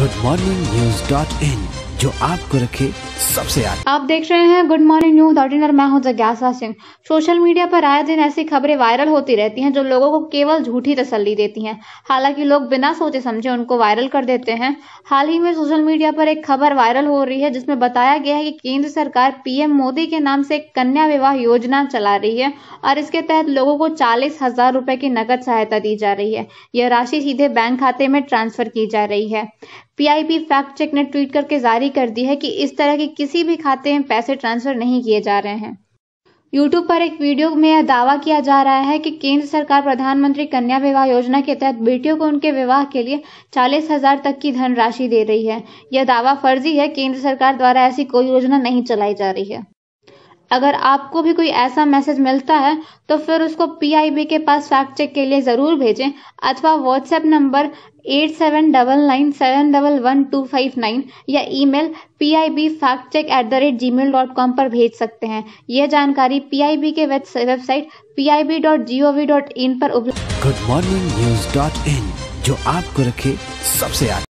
good morning news dot in जो आपको रखे सबसे आगे आप देख रहे हैं good morning news dot in और मैं हूं जग्ञासा सिंह सोशल मीडिया पर आए दिन ऐसी खबरें वायरल होती रहती हैं जो लोगों को केवल झूठी तसल्ली देती हैं हालांकि लोग बिना सोचे समझे उनको वायरल कर देते हैं हाल ही में सोशल मीडिया पर एक खबर वायरल हो रही है जिसमें बताया गया है कि केंद्र सरकार पीएम मोदी के नाम से कन्या विवाह योजना चला रही है और इसके तहत लोगों को चालीस हजार रुपए की नकद सहायता दी जा रही है यह राशि सीधे बैंक खाते में ट्रांसफर की जा रही है पीआईबी फैक्ट चेक ने ट्वीट करके जारी कर दी है कि इस तरह के किसी भी खाते में पैसे ट्रांसफर नहीं किए जा रहे हैं यूट्यूब पर एक वीडियो में यह दावा किया जा रहा है कि केंद्र सरकार प्रधानमंत्री कन्या विवाह योजना के तहत बेटियों को उनके विवाह के लिए चालीस हजार तक की धनराशि दे रही है यह दावा फर्जी है केंद्र सरकार द्वारा ऐसी कोई योजना नहीं चलाई जा रही है अगर आपको भी कोई ऐसा मैसेज मिलता है तो फिर उसको पीआईबी के पास फैक्ट चेक के लिए ज़रूर भेजें अथवा WhatsApp number eight seven double nine seven double one two five nine या email P I B fact check at the rate Gmail dot com पर भेज सकते हैं यह जानकारी पी आई बी के website P I B dot G O V dot in पर उपलब्ध good morning news dot in जो आपको रखे सबसे आगे